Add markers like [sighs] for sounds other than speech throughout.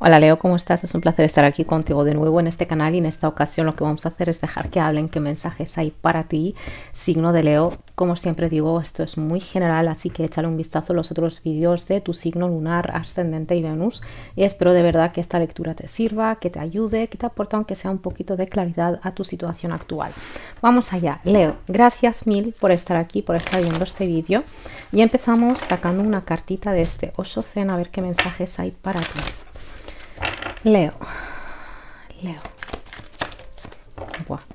Hola Leo, ¿cómo estás? Es un placer estar aquí contigo de nuevo en este canal y en esta ocasión lo que vamos a hacer es dejar que hablen qué mensajes hay para ti. Signo de Leo, como siempre digo, esto es muy general, así que échale un vistazo a los otros vídeos de tu signo lunar, ascendente y Venus. Y espero de verdad que esta lectura te sirva, que te ayude, que te aporte aunque sea un poquito de claridad a tu situación actual. Vamos allá, Leo, gracias mil por estar aquí, por estar viendo este vídeo. Y empezamos sacando una cartita de este oso Zen a ver qué mensajes hay para ti. Leo. Leo.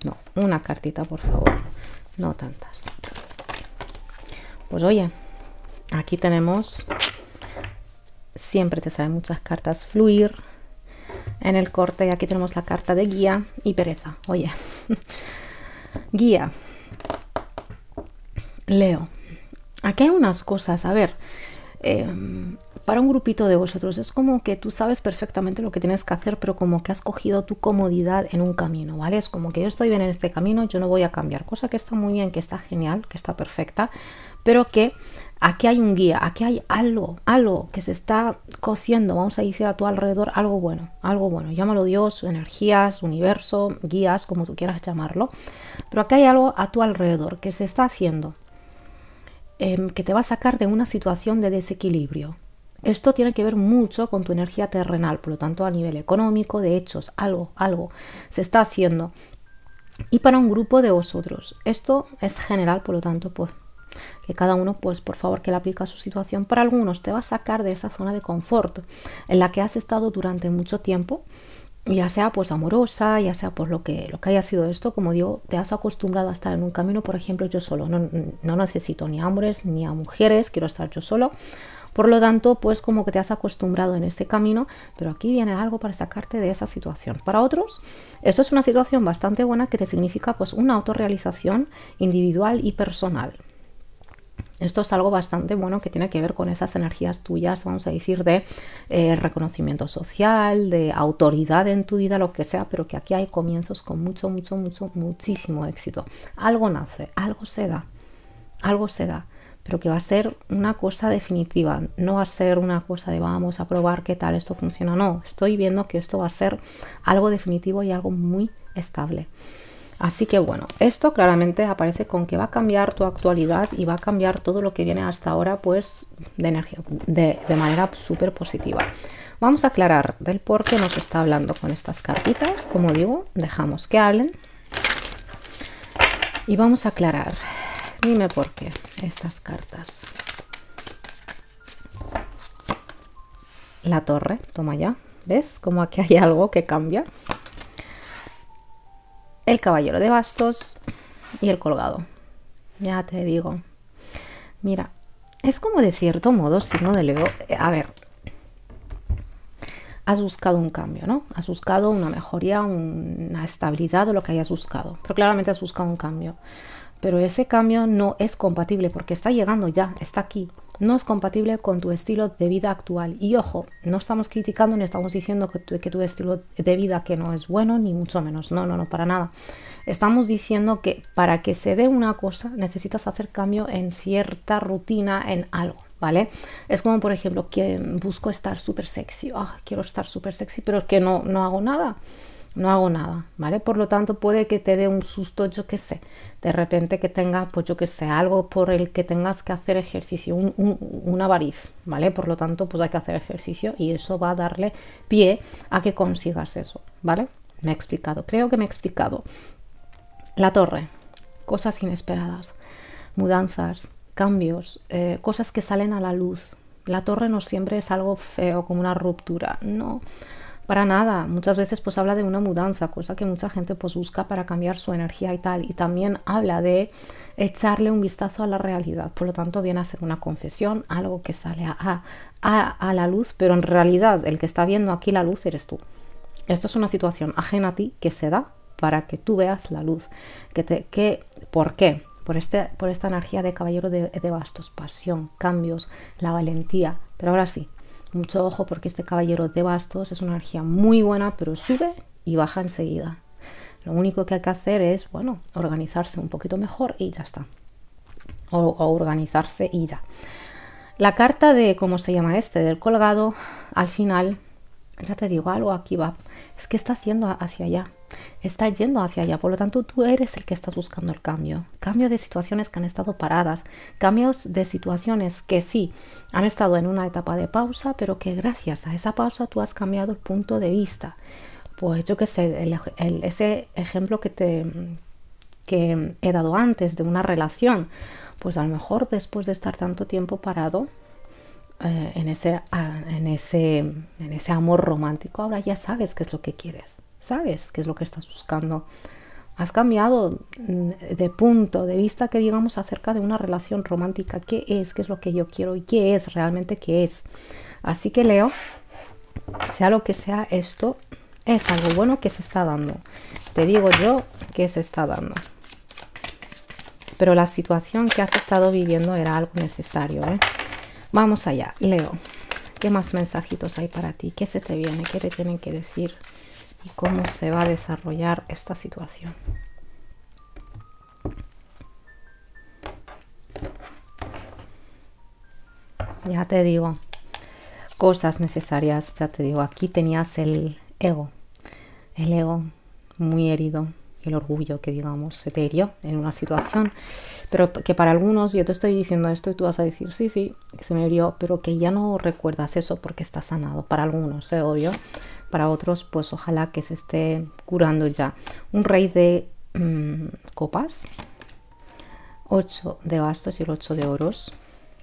no. Una cartita, por favor. No tantas. Pues oye, aquí tenemos... Siempre te salen muchas cartas fluir en el corte. Aquí tenemos la carta de guía y pereza. Oye, [laughs] guía. Leo. Aquí hay unas cosas. A ver, em, para un grupito de vosotros. Es como que tú sabes perfectamente lo que tienes que hacer, pero como que has cogido tu comodidad en un camino, ¿vale? Es como que yo estoy bien en este camino, yo no voy a cambiar, cosa que está muy bien, que está genial, que está perfecta, pero que aquí hay un guía, aquí hay algo, algo que se está cociendo, vamos a decir a tu alrededor algo bueno, algo bueno, llámalo Dios, energías, universo, guías, como tú quieras llamarlo, pero aquí hay algo a tu alrededor que se está haciendo, em, que te va a sacar de una situación de desequilibrio, esto tiene que ver mucho con tu energía terrenal, por lo tanto a nivel económico, de hechos, algo, algo se está haciendo. Y para un grupo de vosotros, esto es general, por lo tanto, pues que cada uno, pues por favor, que le aplique a su situación. Para algunos te va a sacar de esa zona de confort en la que has estado durante mucho tiempo, ya sea pues amorosa, ya sea por pues, lo que, lo que haya sido esto, como digo, te has acostumbrado a estar en un camino, por ejemplo, yo solo, no, no necesito ni a hombres ni a mujeres, quiero estar yo solo por lo tanto, pues como que te has acostumbrado en este camino, pero aquí viene algo para sacarte de esa situación. Para otros, esto es una situación bastante buena que te significa pues una autorrealización individual y personal. Esto es algo bastante bueno que tiene que ver con esas energías tuyas, vamos a decir, de eh, reconocimiento social, de autoridad en tu vida, lo que sea, pero que aquí hay comienzos con mucho, mucho, mucho, muchísimo éxito. Algo nace, algo se da, algo se da pero que va a ser una cosa definitiva, no va a ser una cosa de vamos a probar qué tal esto funciona, no, estoy viendo que esto va a ser algo definitivo y algo muy estable. Así que bueno, esto claramente aparece con que va a cambiar tu actualidad y va a cambiar todo lo que viene hasta ahora pues de, energía, de, manera súper positiva. Vamos a aclarar del por qué nos está hablando con estas cartitas, como digo, dejamos que hablen y vamos a aclarar Dime por qué estas cartas. La torre, toma ya. ¿Ves? Como aquí hay algo que cambia. El caballero de bastos y el colgado. Ya te digo. Mira, es como de cierto modo signo de Leo. Eh, a ver, has buscado un cambio, ¿no? Has buscado una mejoría, una estabilidad o lo que hayas buscado. Pero claramente has buscado un cambio pero ese cambio no es compatible porque está llegando ya, está aquí. No es compatible con tu estilo de vida actual. Y ojo, no estamos criticando ni estamos diciendo que tu, estilo de vida que no es bueno, ni mucho menos. No, no, no, para nada. Estamos diciendo que para que se dé una cosa necesitas hacer cambio en cierta rutina, en algo. ¿Vale? Es como, por ejemplo, que busco estar súper sexy. Ah, quiero estar súper sexy, pero es que no, no hago nada no hago nada, ¿vale? Por lo tanto, puede que te dé un susto, yo qué sé, de repente que tengas, pues yo qué sé, algo por el que tengas que hacer ejercicio, una variz, ¿vale? Por lo tanto, pues hay que hacer ejercicio y eso va a darle pie a que consigas eso, ¿vale? Me he explicado, creo que me he explicado. La torre, cosas inesperadas, mudanzas, cambios, eh, cosas que salen a la luz. La torre no siempre es algo feo, como una ruptura, no para nada. Muchas veces pues habla de una mudanza, cosa que mucha gente pues busca para cambiar su energía y tal. Y también habla de echarle un vistazo a la realidad. Por lo tanto viene a ser una confesión, algo que sale a, la luz, pero en realidad el que está viendo aquí la luz eres tú. Esto es una situación ajena a ti que se da para que tú veas la luz. Que te, que, ¿Por qué? Por, este, por esta energía de caballero de bastos, pasión, cambios, la valentía. Pero ahora sí, mucho ojo porque este caballero de bastos es una energía muy buena, pero sube y baja enseguida. Lo único que hay que hacer es, bueno, organizarse un poquito mejor y ya está. O, organizarse y ya. La carta de, ¿cómo se llama este? Del colgado, al final, ya te digo algo aquí va, es que está siendo hacia allá está yendo hacia allá. Por lo tanto, tú eres el que estás buscando el cambio. Cambio de situaciones que han estado paradas. Cambios de situaciones que sí han estado en una etapa de pausa, pero que gracias a esa pausa tú has cambiado el punto de vista. Pues yo que sé, ese ejemplo que te que he dado antes de una relación, pues a lo mejor después de estar tanto tiempo parado, eh, en ese, ah, en, ese, en, ese, amor romántico, ahora ya sabes qué es lo que quieres sabes qué es lo que estás buscando. Has cambiado mm, de punto de vista que digamos acerca de una relación romántica. ¿Qué es? ¿Qué es lo que yo quiero? ¿Y qué es realmente qué es? Así que Leo, sea lo que sea esto, es algo bueno que se está dando. Te digo yo que se está dando. Pero la situación que has estado viviendo era algo necesario. ¿eh? Vamos allá, Leo. ¿Qué más mensajitos hay para ti? ¿Qué se te viene? ¿Qué te tienen que decir? y cómo se va a desarrollar esta situación. Ya te digo, cosas necesarias, ya te digo, aquí tenías el ego, el ego muy herido, el orgullo que digamos se te hirió en una situación, pero que para algunos yo te estoy diciendo esto y tú vas a decir, sí, sí, se me hirió, pero que ya no recuerdas eso porque está sanado, para algunos, eh, obvio, para otros pues ojalá que se esté curando ya. Un rey de mm, copas, 8 de bastos y el 8 de oros,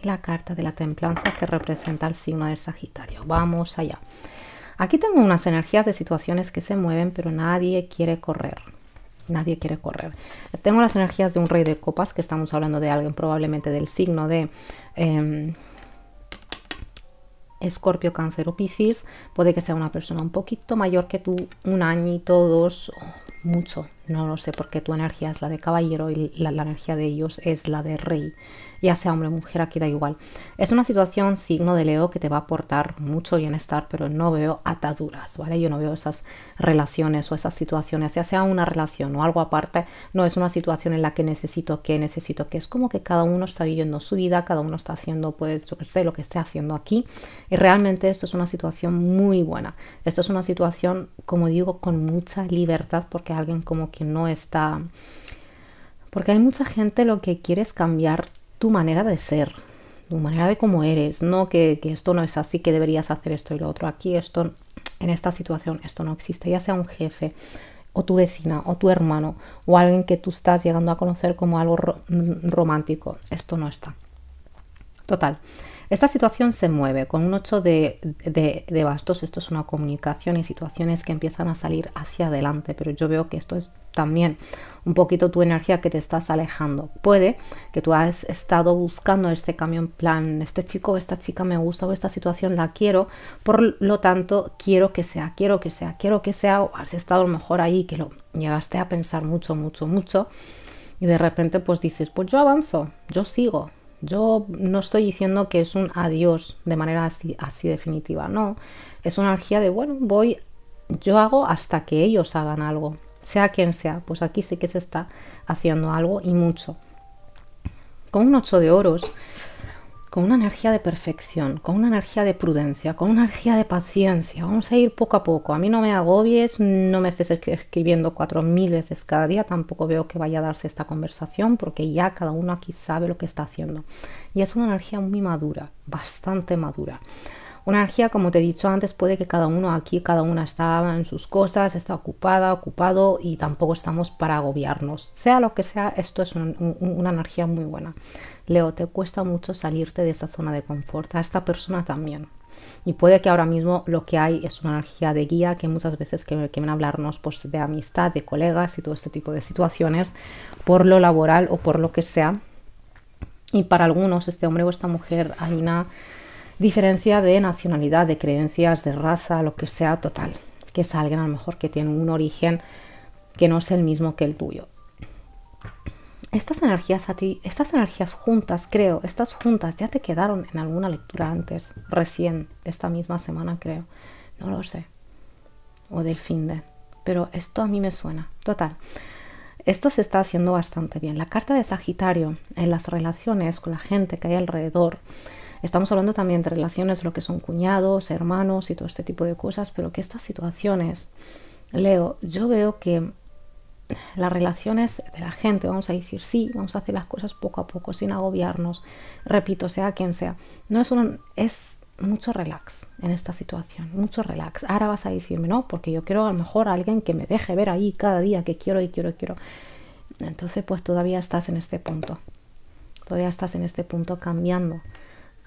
la carta de la templanza que representa el signo del Sagitario. Vamos allá. Aquí tengo unas energías de situaciones que se mueven, pero nadie quiere correr nadie quiere correr. Tengo las energías de un rey de copas, que estamos hablando de alguien probablemente del signo de em, Escorpio, Cáncer o Piscis. Puede que sea una persona un poquito mayor que tú, un añito, dos, mucho. No lo sé, porque tu energía es la de caballero y la energía de ellos es la de rey ya sea hombre o mujer, aquí da igual. Es una situación signo de Leo que te va a aportar mucho bienestar, pero no veo ataduras, ¿vale? Yo no veo esas relaciones o esas situaciones, ya sea una relación o algo aparte, no es una situación en la que necesito que, necesito que. Es como que cada uno está viviendo su vida, cada uno está haciendo, pues, yo qué sé, lo que esté haciendo aquí. Y realmente esto es una situación muy buena. Esto es una situación, como digo, con mucha libertad, porque alguien como que no está porque hay mucha gente lo que quiere es cambiar tu manera de ser, tu manera de cómo eres, no que, esto no es así, que deberías hacer esto y lo otro. Aquí esto, en esta situación, esto no existe, ya sea un jefe o tu vecina o tu hermano o alguien que tú estás llegando a conocer como algo mm, romántico. Esto no está. Total, esta situación se mueve con un ocho de, bastos. Esto es una comunicación y situaciones que empiezan a salir hacia adelante, pero yo veo que esto es también un poquito tu energía que te estás alejando. Puede que tú has estado buscando este cambio en plan, este chico o esta chica me gusta o esta situación la quiero, por lo tanto quiero que sea, quiero que sea, quiero que sea, o has estado mejor ahí que lo llegaste a pensar mucho, mucho, mucho y de repente pues dices, pues yo avanzo, yo sigo, yo no estoy diciendo que es un adiós de manera así, así definitiva, no. Es una energía de, bueno, voy, yo hago hasta que ellos hagan algo, sea quien sea, pues aquí sí que se está haciendo algo y mucho. Con un 8 de oros, con una energía de perfección, con una energía de prudencia, con una energía de paciencia. Vamos a ir poco a poco. A mí no me agobies, no me estés escribiendo cuatro mil veces cada día. Tampoco veo que vaya a darse esta conversación porque ya cada uno aquí sabe lo que está haciendo. Y es una energía muy madura, bastante madura. Una energía, como te he dicho antes, puede que cada uno aquí, cada una está en sus cosas, está ocupada, ocupado y tampoco estamos para agobiarnos. Sea lo que sea, esto es una energía muy buena. Leo, te cuesta mucho salirte de esa zona de confort, a esta persona también. Y puede que ahora mismo lo que hay es una energía de guía que muchas veces quieren hablarnos pues, de amistad, de colegas y todo este tipo de situaciones, por lo laboral o por lo que sea. Y para algunos, este hombre o esta mujer, hay una diferencia de nacionalidad, de creencias, de raza, lo que sea total. Que es alguien a lo mejor que tiene un origen que no es el mismo que el tuyo estas energías a ti, estas energías juntas, creo, estas juntas ya te quedaron en alguna lectura antes, recién, esta misma semana, creo. No lo sé. O del fin de. Pero esto a mí me suena. Total. Esto se está haciendo bastante bien. La carta de Sagitario en las relaciones con la gente que hay alrededor. Estamos hablando también de relaciones, lo que son cuñados, hermanos y todo este tipo de cosas, pero que estas situaciones, Leo, yo veo que las relaciones de la gente. Vamos a decir sí, vamos a hacer las cosas poco a poco, sin agobiarnos, repito, sea quien sea. No es un, es mucho relax en esta situación, mucho relax. Ahora vas a decirme, no, porque yo quiero a lo mejor a alguien que me deje ver ahí cada día que quiero y quiero y quiero. Entonces, pues todavía estás en este punto. Todavía estás en este punto cambiando.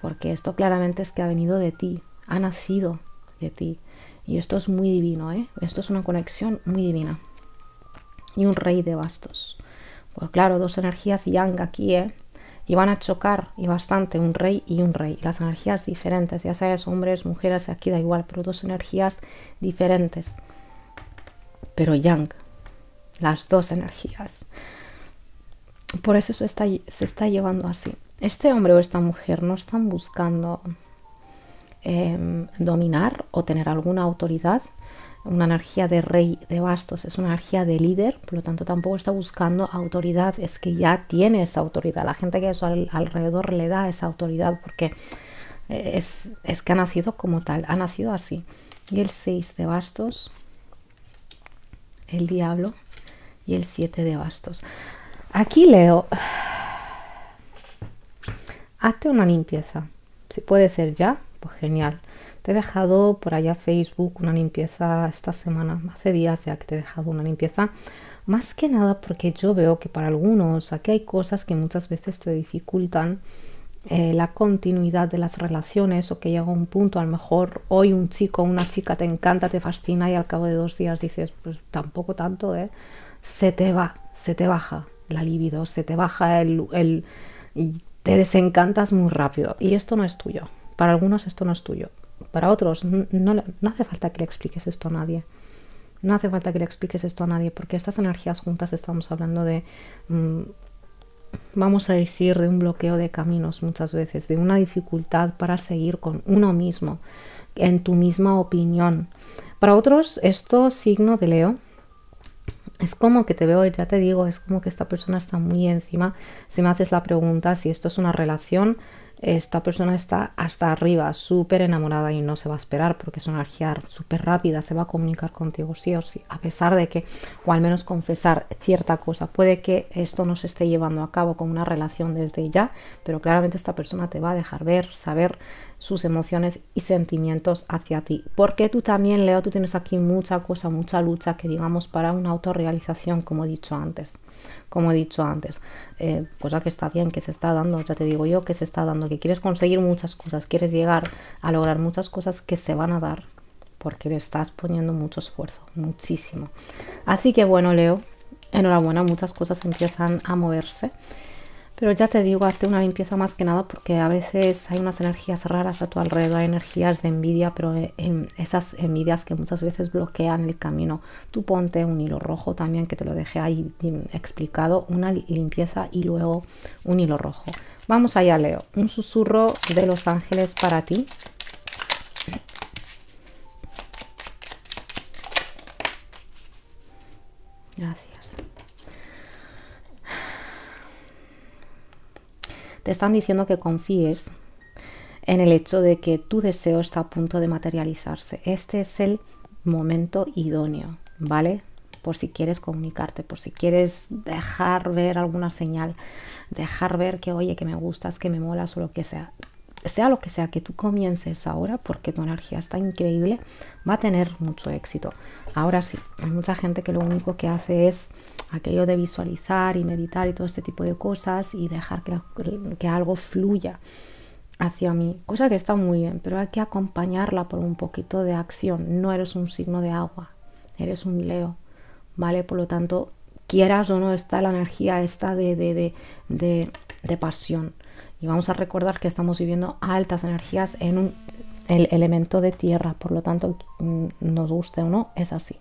Porque esto claramente es que ha venido de ti, ha nacido de ti. Y esto es muy divino, ¿eh? Esto es una conexión muy divina y un rey de bastos. Pues claro, dos energías yang aquí, ¿eh? Y van a chocar y bastante un rey y un rey. Las energías diferentes, ya sabes, hombres, mujeres, aquí da igual, pero dos energías diferentes. Pero yang, las dos energías. Por eso se está, se está llevando así. Este hombre o esta mujer no están buscando em, dominar o tener alguna autoridad, una energía de rey de bastos, es una energía de líder, por lo tanto tampoco está buscando autoridad, es que ya tiene esa autoridad. La gente que es alrededor le da esa autoridad porque eh, es, es que ha nacido como tal, ha nacido así. Y el 6 de bastos, el diablo y el 7 de bastos. Aquí leo, [sighs] hazte una limpieza. Si puede ser ya, pues genial te he dejado por allá Facebook una limpieza esta semana, hace días ya que te he dejado una limpieza, más que nada porque yo veo que para algunos aquí hay cosas que muchas veces te dificultan eh, la continuidad de las relaciones o que llega un punto, a lo mejor hoy un chico o una chica te encanta, te fascina y al cabo de dos días dices, pues tampoco tanto, ¿eh? Se te va, se te baja la libido, se te baja el, el... te desencantas muy rápido y esto no es tuyo. Para algunos esto no es tuyo para otros. No, hace falta que le expliques esto a nadie. No hace falta que le expliques esto a nadie, porque estas energías juntas estamos hablando de, mm, vamos a decir, de un bloqueo de caminos muchas veces, de una dificultad para seguir con uno mismo, en tu misma opinión. Para otros, esto signo de Leo, es como que te veo, ya te digo, es como que esta persona está muy encima. Si me haces la pregunta si esto es una relación, esta persona está hasta arriba, súper enamorada y no se va a esperar porque es una energía súper rápida, se va a comunicar contigo sí o sí, a pesar de que, o al menos confesar cierta cosa, puede que esto no se esté llevando a cabo con una relación desde ya, pero claramente esta persona te va a dejar ver, saber sus emociones y sentimientos hacia ti. Porque tú también, Leo, tú tienes aquí mucha cosa, mucha lucha que digamos para una autorrealización, como he dicho antes como he dicho antes. cosa eh, pues que está bien, que se está dando, ya te digo yo, que se está dando, que quieres conseguir muchas cosas, quieres llegar a lograr muchas cosas que se van a dar porque le estás poniendo mucho esfuerzo, muchísimo. Así que bueno, Leo, enhorabuena, muchas cosas empiezan a moverse. Pero ya te digo, hazte una limpieza más que nada porque a veces hay unas energías raras a tu alrededor, hay energías de envidia, pero eh, esas envidias que muchas veces bloquean el camino. Tú ponte un hilo rojo también, que te lo dejé ahí explicado, una limpieza y luego un hilo rojo. Vamos allá, Leo. Un susurro de los ángeles para ti. Gracias. Te están diciendo que confíes en el hecho de que tu deseo está a punto de materializarse. Este es el momento idóneo, ¿vale? Por si quieres comunicarte, por si quieres dejar ver alguna señal, dejar ver que, oye, que me gustas, que me molas o lo que sea sea lo que sea que tú comiences ahora, porque tu energía está increíble, va a tener mucho éxito. Ahora sí, hay mucha gente que lo único que hace es aquello de visualizar y meditar y todo este tipo de cosas y dejar que, que algo fluya hacia mí, cosa que está muy bien, pero hay que acompañarla por un poquito de acción. No eres un signo de agua, eres un leo, ¿vale? Por lo tanto, quieras o no está la energía esta de, de pasión y vamos a recordar que estamos viviendo altas energías en un el elemento de tierra, por lo tanto, mm, nos guste o no, es así.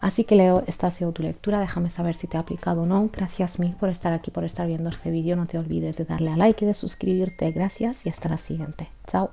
Así que Leo, esta ha sido tu lectura, déjame saber si te ha aplicado o no. Gracias mil por estar aquí, por estar viendo este vídeo, no te olvides de darle a like y de suscribirte. Gracias y hasta la siguiente. Chao.